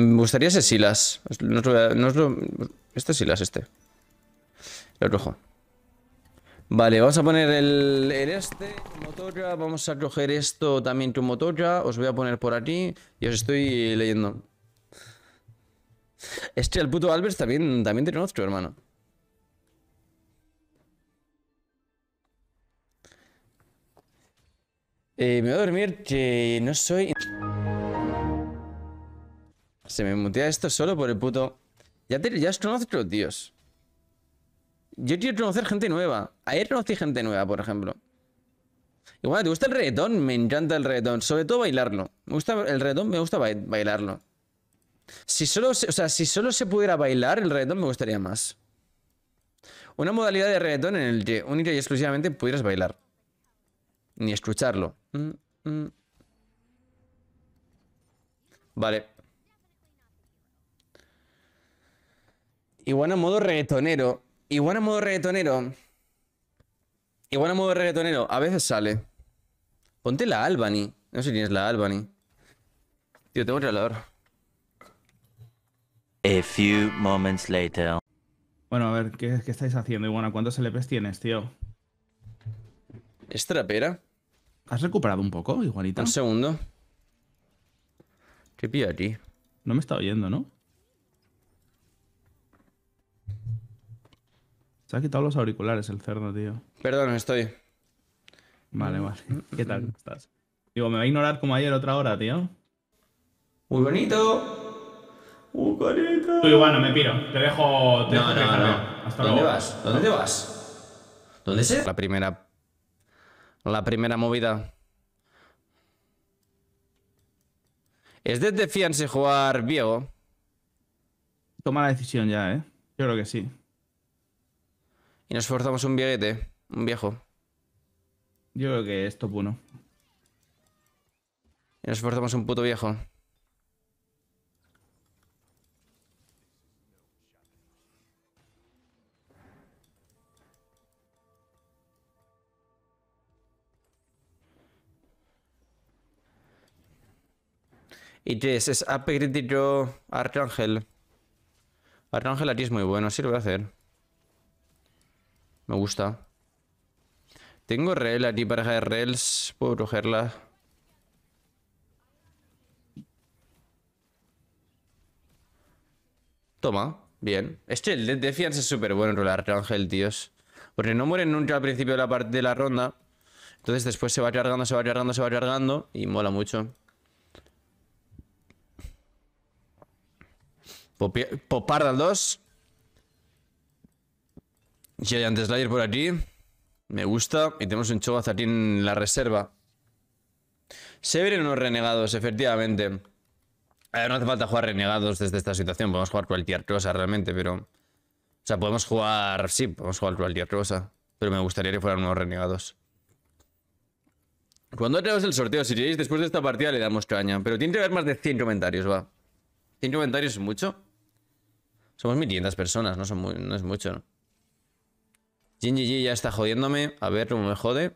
Me gustaría ese Silas. No este Silas, este. Lo rojo. Vale, vamos a poner el, este, tu Vamos a coger esto también, tu ya Os voy a poner por aquí y os estoy leyendo. Este, el puto Albert también, también conozco, hermano. Eh, me voy a dormir que no soy... Se me mutea esto solo por el puto... Ya, ya os conozco tíos. Yo quiero conocer gente nueva. Ayer conocí gente nueva, por ejemplo. Igual, ¿te gusta el reggaetón? Me encanta el reggaetón. Sobre todo bailarlo. Me gusta el reggaetón, me gusta bailarlo. Si solo, se, sea, si solo se pudiera bailar, el reggaetón me gustaría más. Una modalidad de reggaetón en el que única y exclusivamente pudieras bailar. Ni escucharlo. Mm, mm. Vale. a modo reggaetonero. a modo reggaetonero. a modo reggaetonero. A veces sale. Ponte la Albany. No sé si tienes la Albany. Tío, tengo otro A few moments later. Bueno, a ver, ¿qué, estáis haciendo? Iguana, ¿cuántos LPs tienes, tío? Estrapera. ¿Has recuperado un poco, igualita? Un segundo. ¿Qué pillo aquí? No me está oyendo, ¿no? Se ha quitado los auriculares el cerdo, tío. Perdón, estoy. Vale, vale. ¿Qué tal estás? Digo, me va a ignorar como ayer otra hora, tío. Muy bonito. Muy uh, bonito. Tú bueno, me piro. Te dejo. no, no, no. ¿Dónde vas? ¿Dónde te vas? ¿Dónde se? La primera. La primera movida. ¿Es de fiance jugar Viego? Toma la decisión ya, ¿eh? Yo creo que sí. Y nos forzamos un vieguete, un viejo. Yo creo que es top Y nos forzamos un puto viejo. Y tres, es AP crítico Arcángel. Arcángel aquí es muy bueno, sí lo voy a hacer. Me gusta. Tengo rel aquí para hacer rels. Puedo cogerla. Toma. Bien. Este, el Defiance es súper bueno en rolar, Ángel, tíos. Porque no mueren nunca al principio de la, ronda. Entonces después se va cargando, se va cargando, se va cargando. Y mola mucho. Popardal 2. Giant Slayer por aquí. Me gusta. Y tenemos un Cho'Gath aquí en la reserva. Se vienen unos renegados, efectivamente. no hace falta jugar renegados desde esta situación. Podemos jugar cualquier cosa realmente, pero... O sea, podemos jugar... Sí, podemos jugar cualquier cosa. Pero me gustaría que fueran unos renegados. Cuando tenemos el sorteo, si queréis, después de esta partida le damos caña. Pero tiene que haber más de 100 comentarios, va. 100 comentarios es mucho. Somos 1500 personas, no, son no es mucho, ¿no? Jinji ya está jodiéndome. A ver, cómo me jode.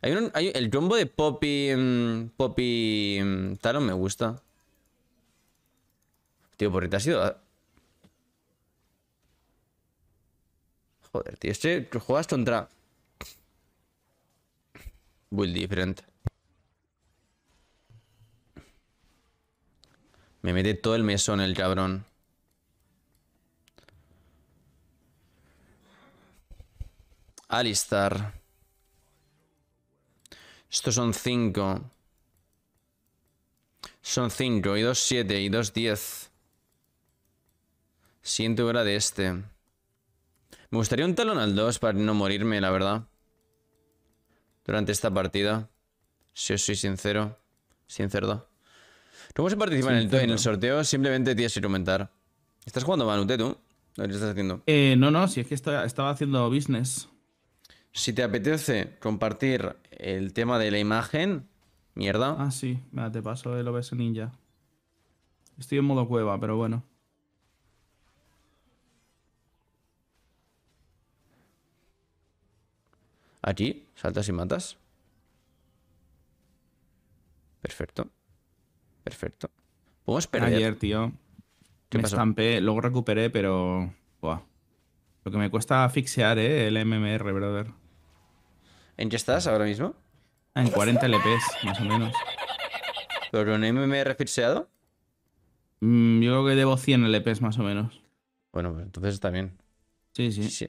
Hay un, el trombo de Poppy... Mm, Poppy... Mm, Talon me gusta. Tío, ¿por qué te has ido? Ah. Joder, tío. Este juegas contra... Build diferente. Me mete todo el mesón el cabrón. Alistar. Estos son 5. Son 5 y 2, 7 y 2, 10. Siento hora de este. Me gustaría un talón al 2 para no morirme, la verdad. Durante esta partida. Si os soy sincero. Sincero ¿Cómo se participa en el, en el, sorteo? Simplemente tienes que comentar. ¿Estás jugando Manute tú? estás haciendo? Eh, no, no, si es que estaba haciendo business. Si te apetece compartir el tema de la imagen, mierda. Ah, sí, Mira, te paso el OBS Ninja. Estoy en modo cueva, pero bueno. Aquí, saltas y matas. Perfecto. Perfecto. ¿Puedo esperar...? Ayer, tío. me estampé, luego recuperé, pero. Buah. Lo que me cuesta fixear, eh, el MMR, brother. ¿En qué estás ahora mismo? En 40 LPs, más o menos. ¿Pero en MMR fixeado? Mm, yo creo que debo 100 LPs, más o menos. Bueno, pues entonces está bien. Sí, sí. sí.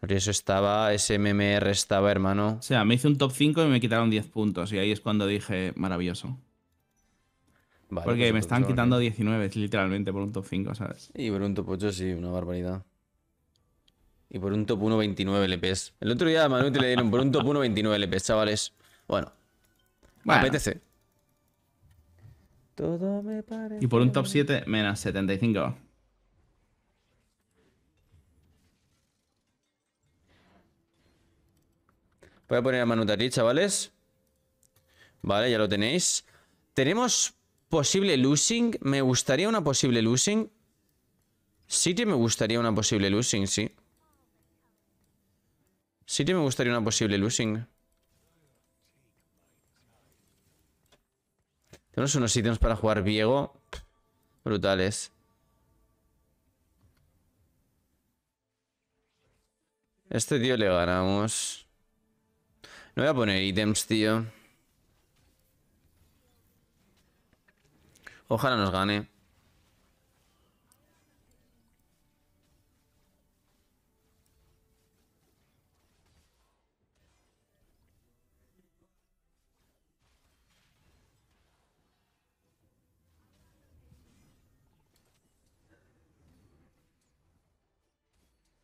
Por eso estaba, ese MMR estaba, hermano. O sea, me hice un top 5 y me quitaron 10 puntos. Y ahí es cuando dije, maravilloso. Porque pues me están quitando 19, literalmente, por un top 5, ¿sabes? Y por un top 8, sí, una barbaridad y por un top 1.29 LPs. El otro día a Manu te le dieron por un top 1.29 LPs, chavales. Bueno, bueno. apetece. Todo me parece... Y por un top 7, menos 75. Voy a poner a Manu chavales. Vale, ya lo tenéis. Tenemos posible losing. Me gustaría una posible losing. Sí que me gustaría una posible losing, sí. Sí que me gustaría una posible losing. Tenemos unos ítems para jugar Viego. Brutales. Este tío le ganamos. No voy a poner ítems, tío. Ojalá nos gane.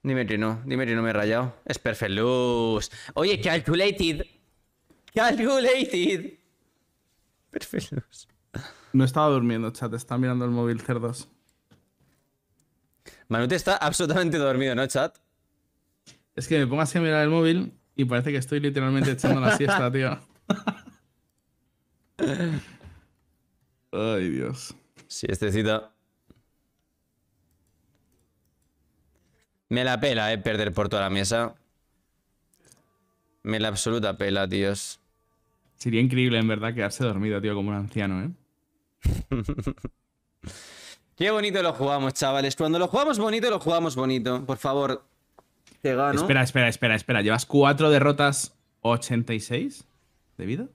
Dimitri no, Dimitri no me he rayado. Es perfecto. Oye, calculated. Calculated. perfecto. No estaba durmiendo, chat. Está mirando el móvil, cerdos. Manute está absolutamente dormido, ¿no, chat? Es que me pongo así a mirar el móvil y parece que estoy literalmente echando la siesta, tío. Ay, Dios. Si cita. Me la pela, eh, perder por toda la mesa. Me la absoluta pela, tíos. Sería increíble, en verdad, quedarse dormido, tío, como un anciano, ¿eh? Qué bonito lo jugamos, chavales. Cuando lo jugamos bonito, lo jugamos bonito. Por favor, te gano. Espera, espera, espera, espera. ¿Llevas cuatro derrotas, 86 de vida?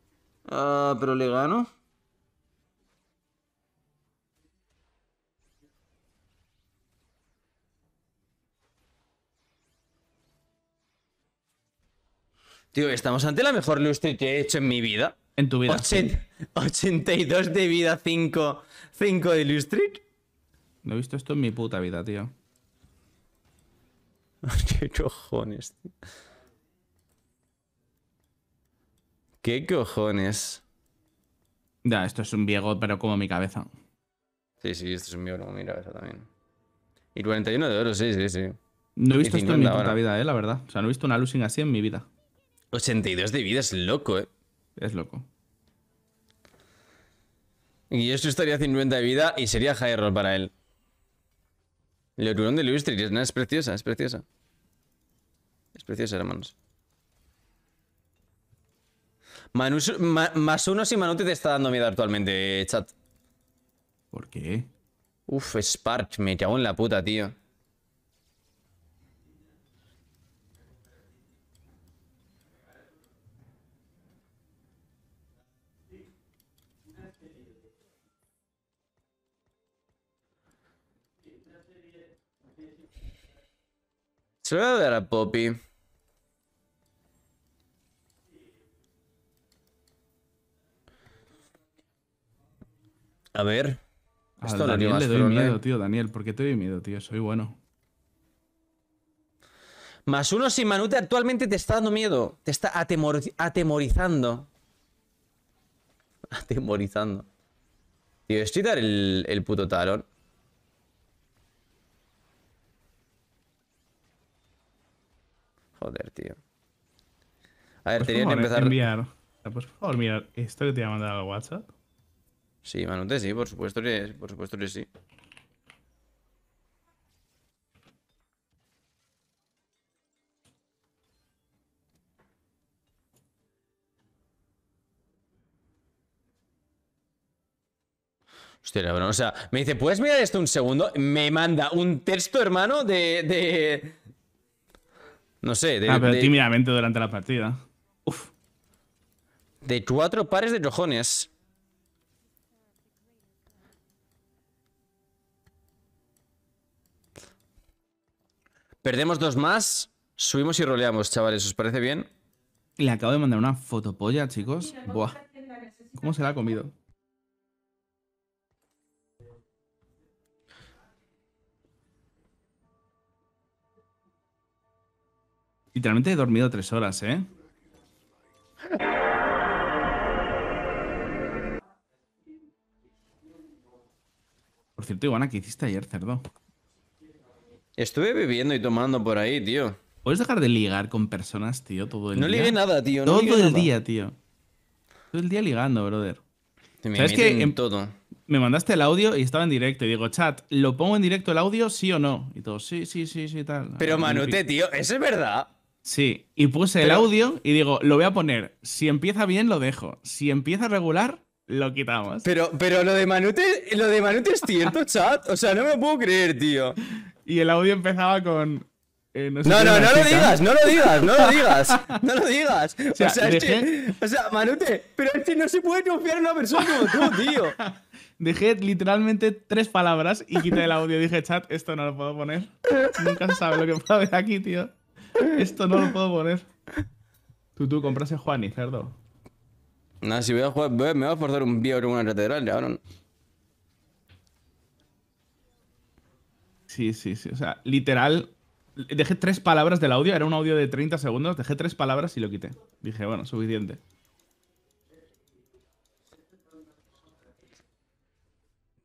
Ah, pero le gano. Tío, estamos ante la mejor lustre que he hecho en mi vida. En tu vida. 82 de vida, 5, 5 de lustre. No he visto esto en mi puta vida, tío. ¿Qué cojones, tío? ¿Qué cojones? Ya, esto es un viejo, pero como mi cabeza. Sí, sí, esto es un viejo como mi cabeza también. Y 41 de oro, sí, sí, sí. No he visto esto en mi puta vida, eh, la verdad. O sea, no he visto una losing así en mi vida. 82 de vida es loco, ¿eh? Es loco. Y esto estaría 50 de vida y sería high roll para él. El de Lustri es preciosa, es preciosa. Es preciosa, hermanos. más uno si Manute te está dando miedo actualmente, chat. ¿Por qué? Uf, Spark, me cago en la puta, tío. Se lo voy a dar a Poppy. A ver. a Daniel le doy miedo, tío, Daniel. ¿Por qué te doy miedo, tío? Soy bueno. Más uno sin Manute actualmente te está dando miedo. Te está atemorizando. Atemorizando. Tío, estoy dar el, el puto talón. Joder, tío. A ver, tenía pues que empezar. Enviar. por favor, mira, esto que te iba a mandar al WhatsApp. Sí, Manute, sí, por supuesto que, por supuesto sí. Hostia, cabrón. O sea, me dice, ¿puedes mirar esto un segundo? Me manda un texto, hermano, de, no sé. De, ah, pero tímidamente durante la partida. Uf. De cuatro pares de trojones. Perdemos dos más. Subimos y roleamos, chavales. ¿Os parece bien? Le acabo de mandar una fotopolla, chicos. Buah. ¿Cómo se la ha comido? Literalmente he dormido tres horas, ¿eh? Por cierto, Iguana, ¿qué hiciste ayer, cerdo? Estuve bebiendo y tomando por ahí, tío. ¿Puedes dejar de ligar con personas, tío, todo el día? No ligué nada, tío. todo el día, tío. Todo el día ligando, brother. ¿Sabes que en em, todo. Me mandaste el audio y estaba en directo. Y digo, chat, ¿lo pongo en directo el audio, sí o no? Y todo, sí, sí, sí, sí, tal. Pero Manute, tío, eso es verdad. Sí, y puse el audio y digo, lo voy a poner. Si empieza bien, lo dejo. Si empieza regular, lo quitamos. Pero, pero lo de Manute, lo de Manute es cierto, chat. O sea, no me puedo creer, tío. Y el audio empezaba con. Eh, no, no, no, lo digas, no lo digas, no lo digas, no lo digas. O sea, Manute, pero es que no se puede confiar en una persona como tú, tío. Dejé literalmente tres palabras y quité el audio. Dije, chat, esto no lo puedo poner. Nunca se sabe lo que puede haber aquí, tío. Esto no lo puedo poner. Tú, tú, compraste Juan y cerdo. Nada, si voy a me voy a forzar un bio en una catedral, ahora no. Sí, sí, sí. O sea, literal. Dejé tres palabras del audio, era un audio de 30 segundos. Dejé tres palabras y lo quité. Dije, bueno, suficiente.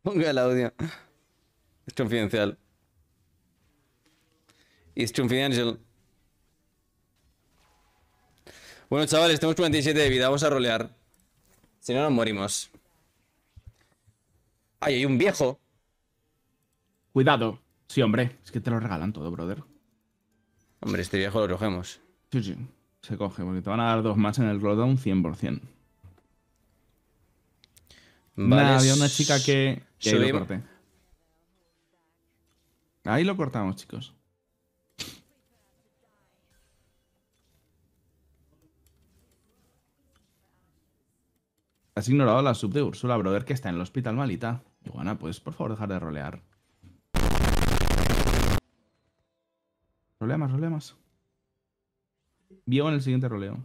Ponga el audio. Es confidencial. Es confidencial. Bueno, chavales, tenemos 47 de vida. Vamos a rolear. Si no, nos morimos. ¡Ay, hay un viejo! Cuidado. Sí, hombre. Es que te lo regalan todo, brother. Hombre, este viejo lo cogemos. Sí, sí. Se coge, porque te van a dar dos más en el rolldown 100%. Vale. había una chica que... ahí lo cortamos, chicos. Has ignorado la sub de Ursula, brother, que está en el hospital malita. Iguana, pues por favor dejar de rolear? Rolea más, rolea más. en el siguiente roleo.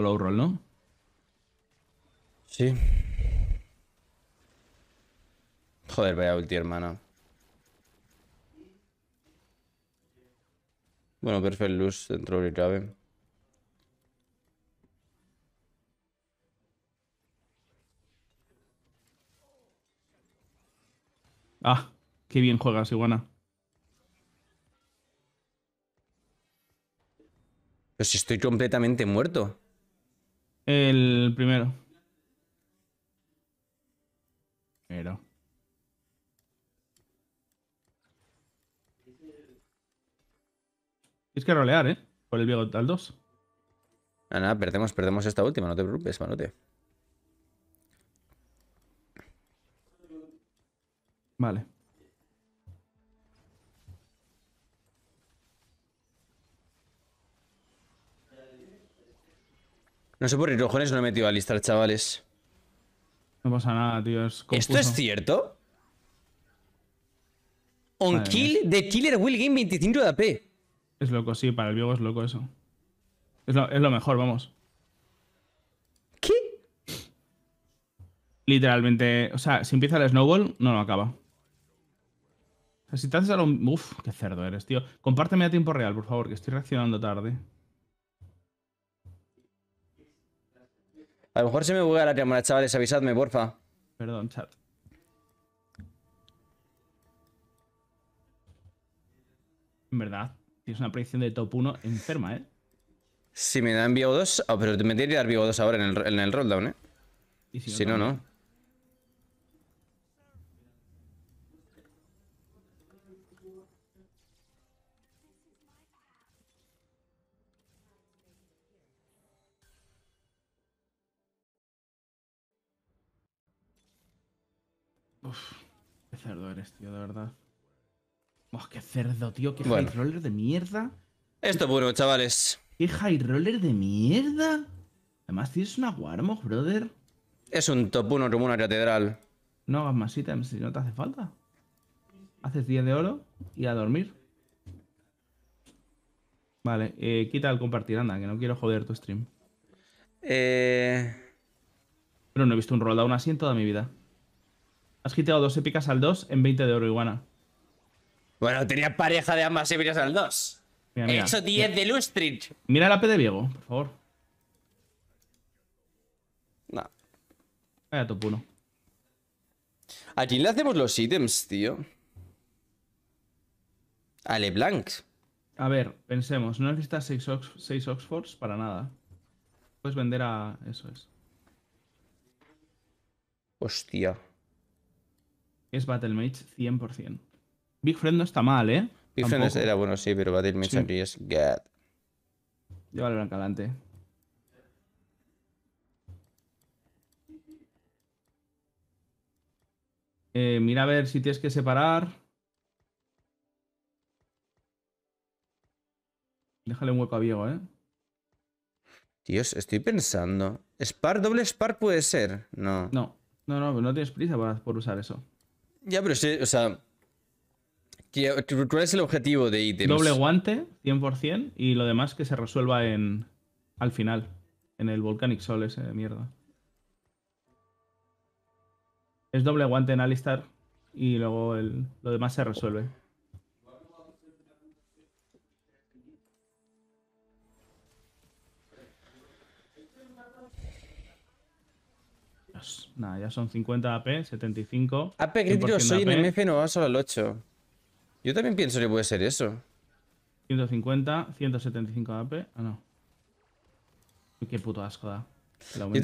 low roll, ¿no? Sí. Joder, vaya ulti, hermana. Bueno, perfecto. luz dentro de cabe. Ah, qué bien juegas, Iguana. Pues estoy completamente muerto. El primero. Pero. Tienes que rolear, ¿eh? Por el viejo tal 2. Nada, ah, nada, perdemos, perdemos esta última, no te preocupes, manote. Vale. No sé por qué Rojones no he metido a listar, chavales. No pasa nada, tío. ¿Esto es cierto? On kill de Killer Will Game 25 de AP. Es loco, sí, para el viejo es loco eso. Es lo, mejor, vamos. ¿Qué? Literalmente, o sea, si empieza el snowball, no lo acaba. si te haces algo… Uf, qué cerdo eres, tío. Compárteme a tiempo real, por favor, que estoy reaccionando tarde. A lo mejor se me buguea la cámara, chavales, avisadme, porfa. Perdón, chat. En verdad, tienes una predicción de top 1 enferma, ¿eh? Si me dan vo 2, ah, pero me tiene que dar vo 2 ahora en el, en el rolldown, ¿eh? si no, no, cerdo eres, tío, de verdad. qué cerdo, tío, qué high roller de mierda. Esto es bueno, chavales. Qué high roller de mierda. Además, tienes una Warmog, brother. Es un top 1 como una catedral. No hagas más ítems si no te hace falta. Haces 10 de oro y a dormir. Vale, eh, quita el compartir, anda, que no quiero joder tu stream. Eh... Pero no he visto un rolldown así en toda mi vida. Has quitado dos épicas al 2 en 20 de oro, Iguana. Bueno, tenía pareja de ambas épicas al 2. He hecho 10 de Lustrich. Mira la P de Viego, por favor. No. Vaya top 1. ¿A quién le hacemos los ítems, tío? A LeBlanc. A ver, pensemos. No necesitas 6 Oxfords para nada. Puedes vender a... Eso es. Hostia es Battle Mage 100%. Big Friend no está mal, ¿eh? Big Friend era bueno, sí, pero Battle Mage aquí es God. Llévalo el adelante. Eh, mira a ver si tienes que separar. Déjale un hueco a Diego, ¿eh? Dios, estoy pensando. ¿Spar, doble spar puede ser? No. No, no, no, no tienes prisa por usar eso. Ya, pero sí, o sea. ¿Cuál es el objetivo de ítems? Doble guante, 100%, y lo demás que se resuelva en al final, en el Volcanic Sol ese de mierda. Es doble guante en Alistar y luego lo demás se resuelve. Nada, ya son 50 AP, 75. AP crítico soy en en MF no va solo al 8. Yo también pienso que puede ser eso. 150, 175 AP. Ah, no. Qué puto asco da. Yo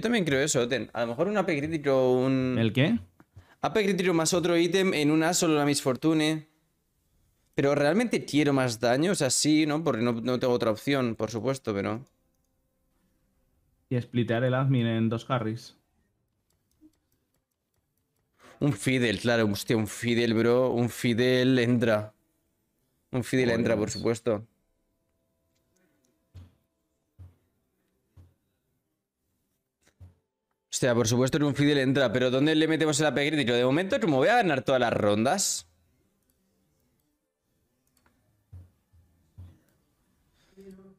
también, creo eso, A lo mejor un AP crítico, un. ¿El qué? AP crítico más otro ítem en una solo la misfortune. Pero realmente quiero más daño, o sea, sí, ¿no? Porque no, no tengo otra opción, por supuesto, pero. Y splitear el admin en dos carries. Un Fidel, claro, hostia, un Fidel, bro. Un Fidel entra. Un Fidel entra, por supuesto. O por supuesto que un Fidel entra, pero ¿dónde le metemos el AP crítico? De momento como voy a ganar todas las rondas.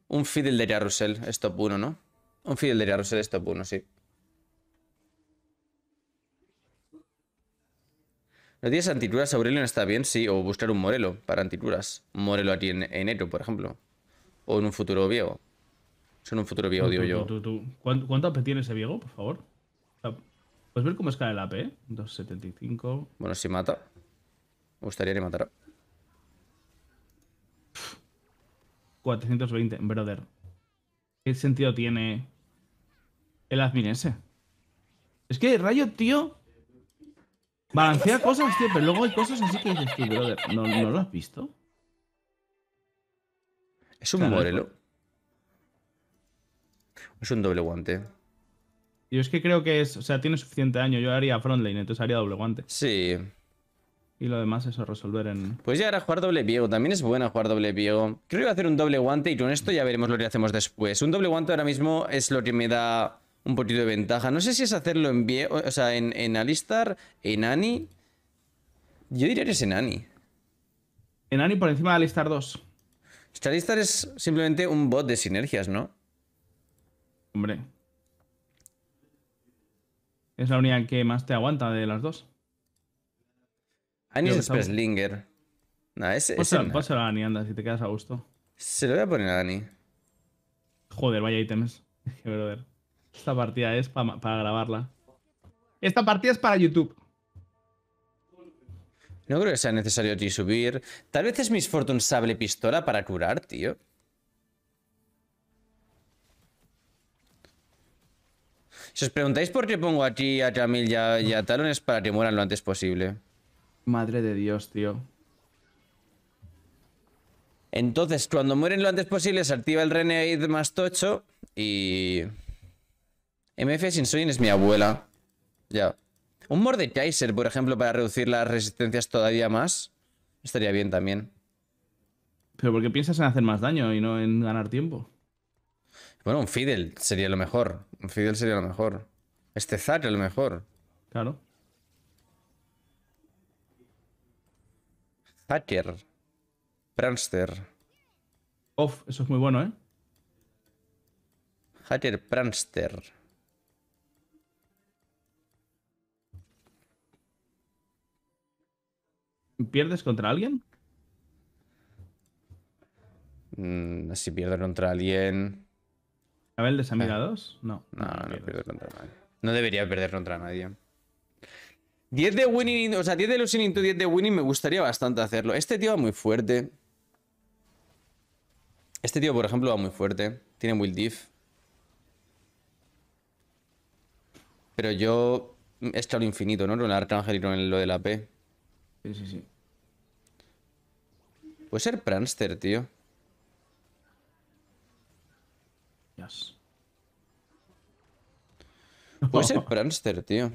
Un Fidel de Carrusel, esto puro, ¿no? Un fiel de Rosel es top sí. ¿No tienes antituras Aurelion? Está bien, sí. O buscar un Morelo para antituras. Morelo aquí en enero, por ejemplo. O en un futuro viejo. son un futuro viejo, digo yo. ¿Cuánto AP tiene ese viejo, por favor? ¿Puedes ver cómo escala el AP? 275. Eh? Bueno, si mata. Me gustaría que matara. 420, brother. ¿Qué sentido tiene el admin ese? Es que Rayo, tío, balancea cosas, tío, pero luego hay cosas así que dices tío, brother, ¿no, lo has visto? ¿Es un Morelo? Pues. Es un doble guante. Yo es que creo que es, o sea, tiene suficiente daño. Yo haría frontline, entonces haría doble guante. Sí. Y lo demás eso resolver en... Pues llegar a jugar doble viego, También es buena jugar doble viego Creo que voy a hacer un doble guante y con esto ya veremos lo que hacemos después. Un doble guante ahora mismo es lo que me da un poquito de ventaja. No sé si es hacerlo en o sea, en, en Alistar, en Annie Yo diría que es en Ani. En Annie por encima de Alistar 2. Alistar es simplemente un bot de sinergias, ¿no? Hombre. Es la unidad que más te aguanta de las dos. Ani es Slinger. No, ese, a Dani, anda, si te quedas a gusto. Se lo voy a poner a Dani. Joder, vaya ítems. Esta partida es para grabarla. Esta partida es para YouTube. No creo que sea necesario ti subir. Tal vez es Miss Fortune sable pistola para curar, tío. Si os preguntáis por qué pongo aquí a Camille y a, y a Talon es para que mueran lo antes posible. Madre de Dios, tío. Entonces, cuando mueren lo antes posible, se activa el Renegade más tocho y... MF sin es mi abuela. Ya. Un Mordekaiser, por ejemplo, para reducir las resistencias todavía más. Estaría bien también. ¿Pero por qué piensas en hacer más daño y no en ganar tiempo? Bueno, un Fidel sería lo mejor. Un Fidel sería lo mejor. Este Zar lo mejor. Claro. Hacker. Pranster. Off, eso es muy bueno, ¿eh? Hacker Pranster. ¿Pierdes contra alguien? Mm, si pierdo contra alguien. ¿Abel de Samira eh. No. No, no, no pierdo contra nadie. No debería perder contra nadie. 10 de winning, o sea, 10 de losing into 10 de winning me gustaría bastante hacerlo. Este tío va muy fuerte. Este tío, por ejemplo, va muy fuerte. Tiene will diff. Pero yo mm, Es claro, lo infinito, ¿no? Con el Arcángel y con lo de la P. Sí, sí, sí. Puede ser Pranster, tío. Yes. Puede ser Pranster, tío.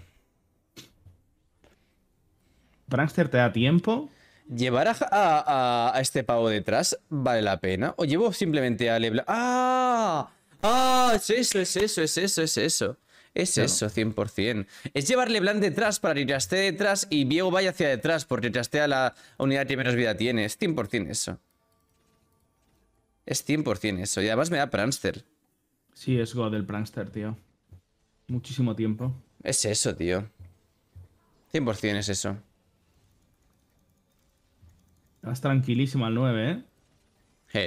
Prankster te da tiempo. ¿Llevar a, este pavo detrás vale la pena? ¿O llevo simplemente a Leblanc? ¡Ah! ¡Ah! Es eso, es eso, es eso, es eso. Es eso, 100%. Es llevar Leblanc detrás para que esté detrás y Diego vaya hacia detrás porque trastea la unidad que menos vida tiene. Es 100% eso. Es 100% eso. Y además me da Prankster. Sí, es God del Prankster, tío. Muchísimo tiempo. Es eso, tío. 100% es eso. Estás tranquilísimo al 9, ¿eh?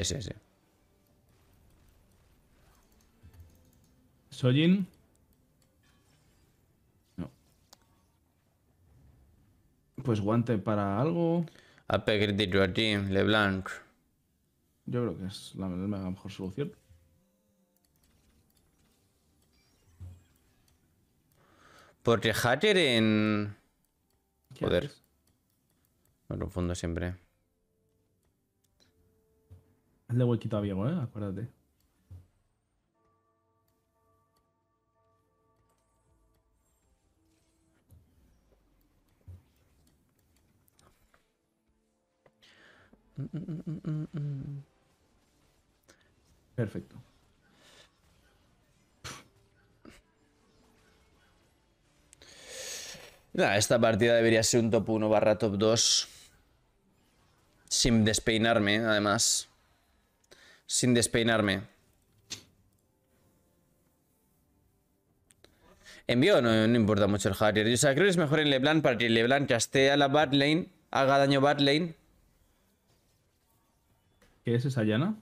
Sí, sí, sí. Sojin. No. Pues guante para algo. de a LeBlanc. Yo creo que es la, mejor solución. Porque Hatter en. Joder. Me confundo siempre. Hazle huequito a Diego, ¿eh? Acuérdate. Perfecto. Nah, esta partida debería ser un top 1 barra top 2. Sin despeinarme, además sin despeinarme. Envío no, importa mucho el Harrier. Yo creo que es mejor en LeBlanc para que LeBlanc a la bad lane, haga daño bad lane. ¿Qué es esa llana?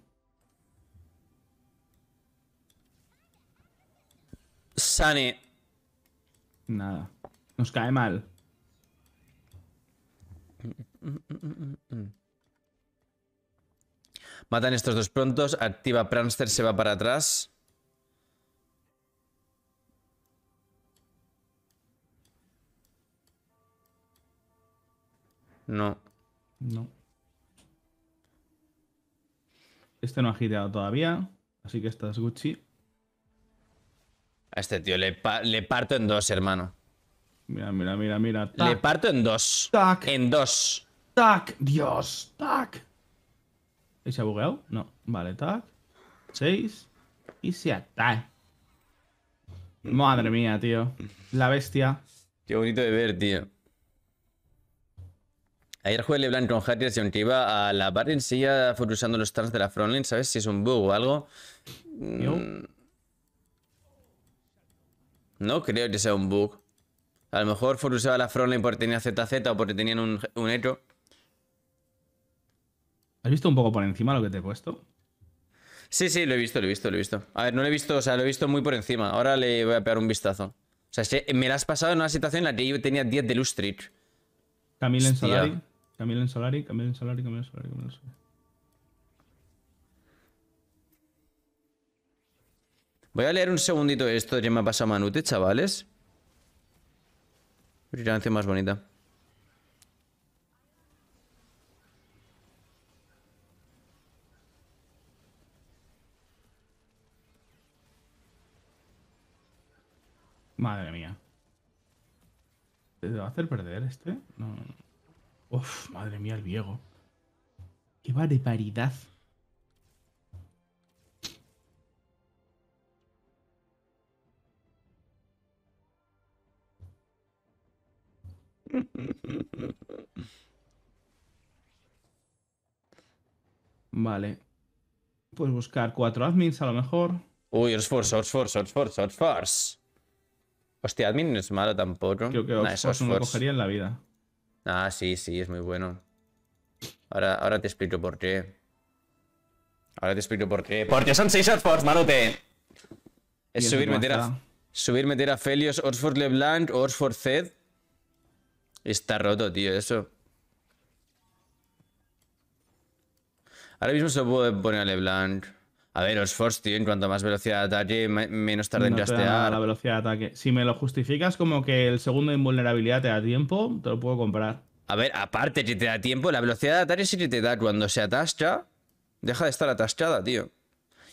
Sane. Nada. Nos cae mal. Mm, mm, mm, Matan estos dos prontos. Activa Pranster, se va para atrás. No. No. Este no ha girado todavía, así que esta es Gucci. A este tío le, parto en dos, hermano. Mira, mira, mira, mira. Le parto en dos. ¡Tac! En dos. ¡Tac! Dios, tac. ¿Y se ha bugueado? No. Vale, tac. 6. Y se ataca. Madre mía, tío. La bestia. Qué bonito de ver, tío. Ayer jugué LeBlanc con Hatters y aunque iba a la bar en silla fue usando los turns de la frontline, ¿sabes? Si es un bug o algo. Mm. No creo que sea un bug. A lo mejor fue usaba la frontline porque tenía ZZ o porque tenían un, un echo. ¿Has visto un poco por encima lo que te he puesto? Sí, sí, lo he visto, lo he visto, lo he visto. A ver, no lo he visto, o sea, lo he visto muy por encima. Ahora le voy a pegar un vistazo. O sea, me la has pasado en una situación en la que yo tenía 10 de Lustrich. Camila en Solari. Camille en Solari, Camille en Solari, Camille en Solari, Camila en Solari. Voy a leer un segundito esto que me ha pasado Manute, chavales. canción más bonita. ¿Te va a hacer perder este? No. Uf, madre mía, el viejo. ¡Qué paridad Vale. Pues buscar cuatro admins a lo mejor. Uy, force force, force force. Hostia, admin no es malo tampoco. Creo que Oxford, es cogería en la vida. Ah, sí, sí, es muy bueno. Ahora, ahora te explico por qué. Ahora te explico por qué. Porque son seis Oxfords, malote! Es subir meter, a, subir, meter a Felios, Oxford LeBlanc, Oxford Zed. Está roto, tío, eso. Ahora mismo se puede poner a LeBlanc. A ver, los tío, en cuanto más velocidad de ataque, menos tarde no en La velocidad de ataque. Si me lo justificas como que el segundo de invulnerabilidad te da tiempo, te lo puedo comprar. A ver, aparte que te da tiempo, la velocidad de ataque sí que te da. Cuando se atasca, deja de estar atascada, tío.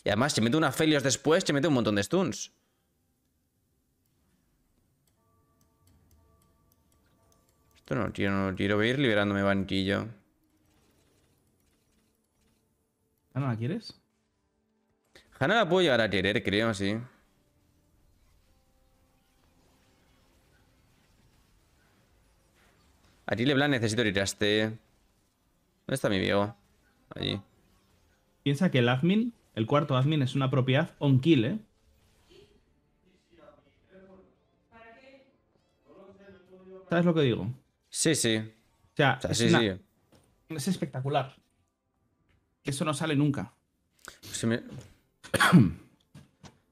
Y además, si mete una Felios después, te mete un montón de stuns. Esto no, quiero no quiero ir liberándome banquillo. Ah, no la quieres? no la puedo llegar a querer, creo, sí. Aquí Leblanc necesito ir a este... ¿Dónde está mi viejo? Allí. Piensa que el admin, el cuarto admin, es una propiedad on kill, ¿eh? ¿Sabes lo que digo? Sí, sí. O sea, es, una... es espectacular. Eso no sale nunca. Pues me...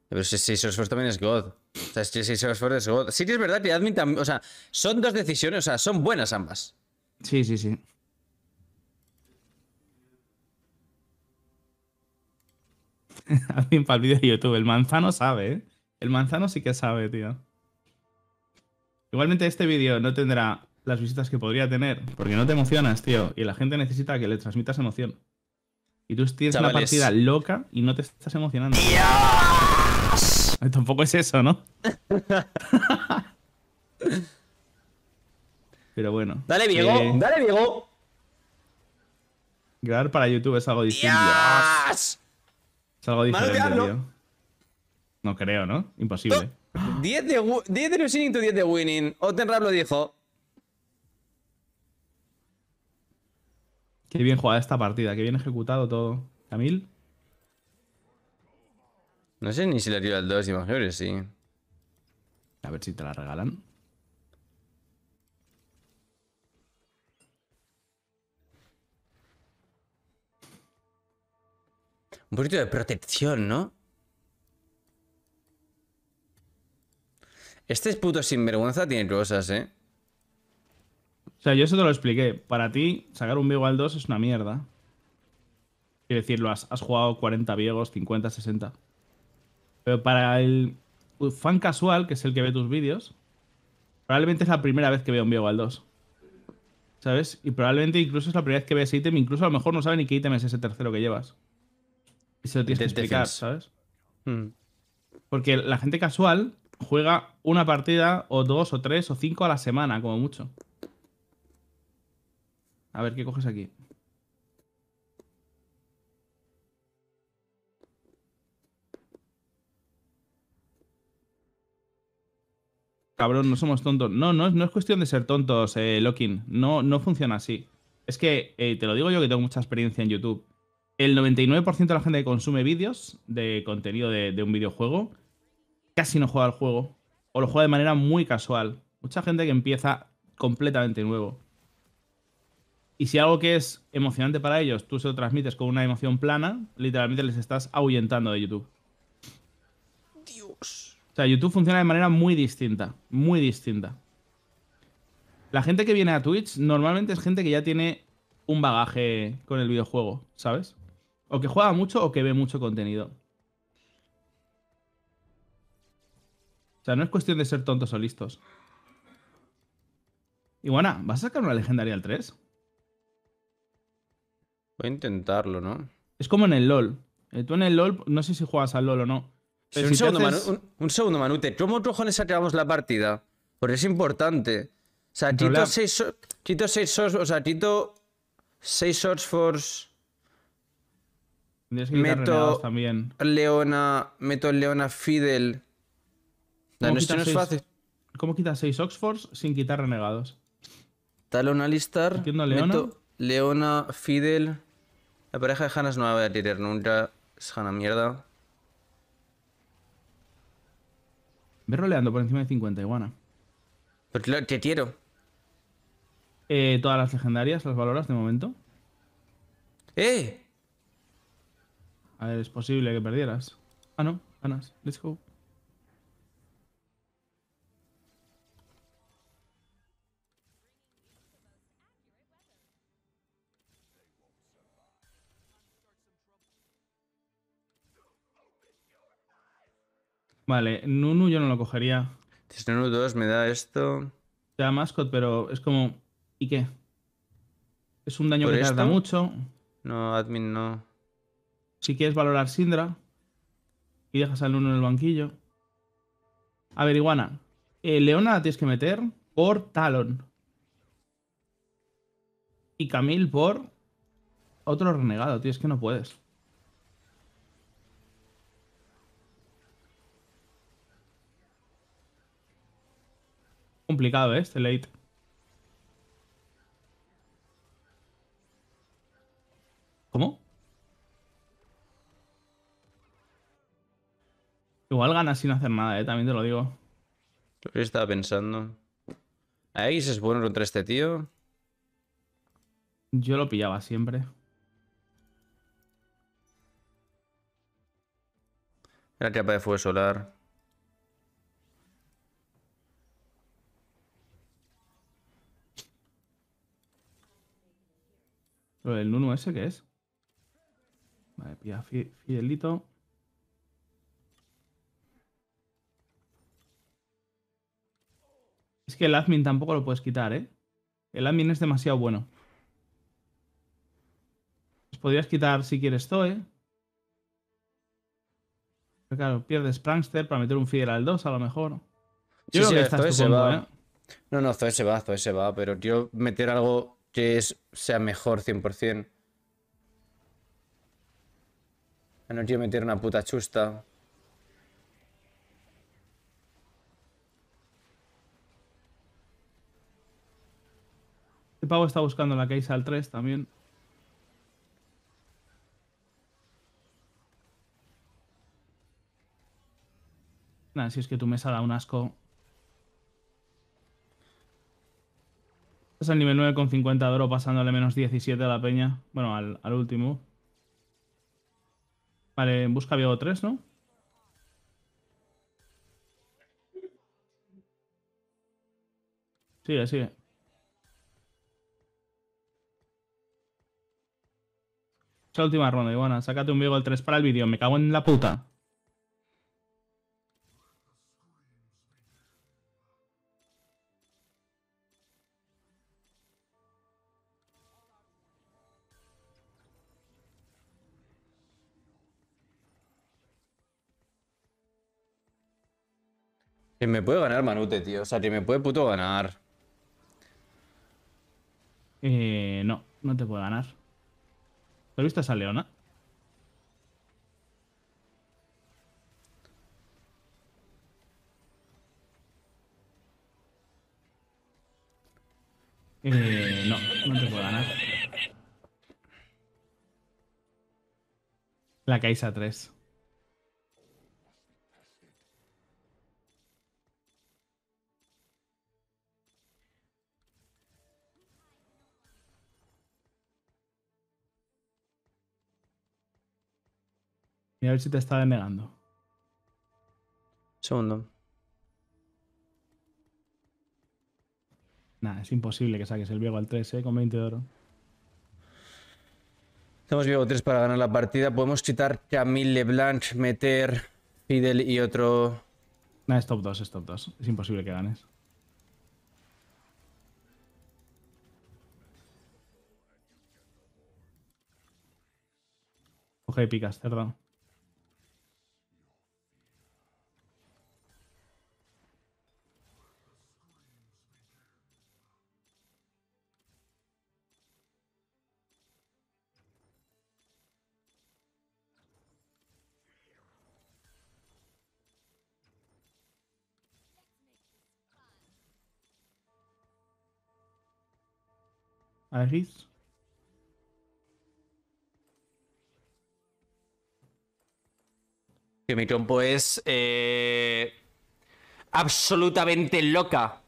Pero si, si Salesforce también es God. O sea, si, es God. Sí que es verdad que Admin también. O sea, son dos decisiones, o sea, son buenas ambas. Sí, sí, sí. Admin para el vídeo de YouTube. El manzano sabe, ¿eh? El manzano sí que sabe, tío. Igualmente este vídeo no tendrá las visitas que podría tener, porque no te emocionas, tío, y la gente necesita que le transmitas emoción. Y tú tienes una partida loca y no te estás emocionando. ¡Dios! Tampoco es eso, ¿no? Pero bueno. Dale, Diego. Eh, Dale, Diego. Grabar para YouTube es algo distinto. ¡Dios! Es algo diferente, No creo, ¿no? Imposible. 10 de, 10 de to 10 de winning. Otten Rap lo dijo. Qué bien jugada esta partida, qué bien ejecutado todo. Camil. No sé ni si le tiro al 2 y mayores, sí. A ver si te la regalan. Un poquito de protección, ¿no? Este puto sinvergüenza tiene cosas, ¿eh? O sea, yo eso te lo expliqué. Para ti, sacar un Viego al 2 es una mierda. Quiero decirlo, has, jugado 40 Viegos, 50, 60. Pero para el fan casual, que es el que ve tus vídeos, probablemente es la primera vez que veo un Viego al 2. ¿Sabes? Y probablemente incluso es la primera vez que ve ese ítem, incluso a lo mejor no sabe ni qué ítem es ese tercero que llevas. Y se lo tienes que explicar, ¿sabes? Hmm. Porque la gente casual juega una partida, o dos, o tres, o cinco a la semana, como mucho. A ver, ¿qué coges aquí? Cabrón, no somos tontos. No, no, no es cuestión de ser tontos, eh, No, no funciona así. Es que, eh, te lo digo yo que tengo mucha experiencia en YouTube. El 99% de la gente que consume vídeos de contenido de, de un videojuego casi no juega al juego. O lo juega de manera muy casual. Mucha gente que empieza completamente nuevo. Y si algo que es emocionante para ellos, tú se lo transmites con una emoción plana, literalmente les estás ahuyentando de YouTube. Dios. O sea, YouTube funciona de manera muy distinta, muy distinta. La gente que viene a Twitch normalmente es gente que ya tiene un bagaje con el videojuego, ¿sabes? O que juega mucho o que ve mucho contenido. O sea, no es cuestión de ser tontos o listos. Iguana, ¿vas a sacar una legendaria al 3? a intentarlo, ¿no? Es como en el LOL. Eh, tú en el LOL, no sé si juegas al LOL o no. un, segundo, Manute. ¿Cómo cojones acabamos la partida? Porque es importante. O sea, quito seis Chito o sea, quito 6 Meto también. Leona, meto Leona Fidel. esto no es fácil. ¿Cómo quitas 6 Oxfords sin quitar renegados? Talon Alistar. Meto Leona Fidel. La pareja de Hanna no va a tirar nunca. Es Hanna mierda. Ve roleando por encima de 50, iguana. Pero te tiro. Eh, todas las legendarias las valoras de momento. ¡Eh! A ver, es posible que perdieras. Ah, no, ganas. Let's go. Vale, Nunu yo no lo cogería. Nunu 2 me da esto. Te da mascot, pero es como. ¿Y qué? Es un daño que gasta mucho. No, admin no. Si quieres valorar Sindra y dejas al Nunu en el banquillo. A ver, Iguana. Eh, Leona tienes que meter por Talon. Y Camil por otro renegado, tío. Es que no puedes. complicado, ¿eh? Este late. ¿Cómo? Igual gana sin hacer nada, ¿eh? También te lo digo. estaba pensando. X es bueno contra este tío? Yo lo pillaba siempre. Era capa de fuego solar. Pero el ese que es? Vale, pilla Fidelito. Es que el admin tampoco lo puedes quitar, ¿eh? El admin es demasiado bueno. podrías quitar si quieres Zoe. Pero claro, pierdes Prankster para meter un Fidel al 2 a lo mejor. Yo creo que se va. ¿eh? No, no, Zoe se va, Zoe se va, pero yo meter algo que es, sea mejor 100%. No quiero meter una puta chusta. El pavo está buscando la case al 3 también. Nada, si es que tu mesa da un asco. Es al nivel 9 con 50 de oro, pasándole menos 17 a la peña. Bueno, al, último. Vale, en busca Viego 3, ¿no? Sigue, sigue. Es la última ronda, Iguana. Sácate un Viego 3 para el vídeo. Me cago en la puta. Que me puede ganar Manute, tío. O sea, que me puede puto ganar. Eh, no, no te puedo ganar. ¿Te has visto a esa leona? Eh, no, no te puedo ganar. La Kai'Sa 3. Mira a ver si te está denegando. Segundo. Nada, es imposible que saques el viejo al 3, ¿eh? Con 20 de oro. Tenemos viejo 3 para ganar la partida. Podemos quitar Camille Leblanc, meter Fidel y otro... Nada, es top 2, es top 2. Es imposible que ganes. Coge picas, perdón Aris. Que mi compo es eh, absolutamente loca.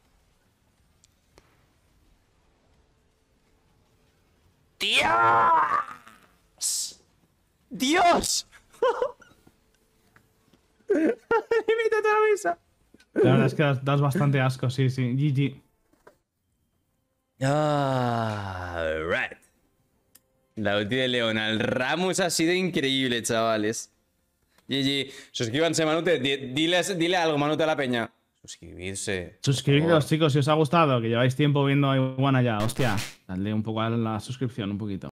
¡Dios! ¡Dios! a la mesa. La verdad es que das, das bastante asco, sí, sí. GG. Ah, La ulti de El Ramos ha sido increíble, chavales. GG, suscríbanse, Manute. Diles, dile algo, Manute, a la peña. Suscribirse. Suscribiros, chicos, si os ha gustado, que lleváis tiempo viendo a Iguana ya. Hostia, dadle un poco a la suscripción, un poquito.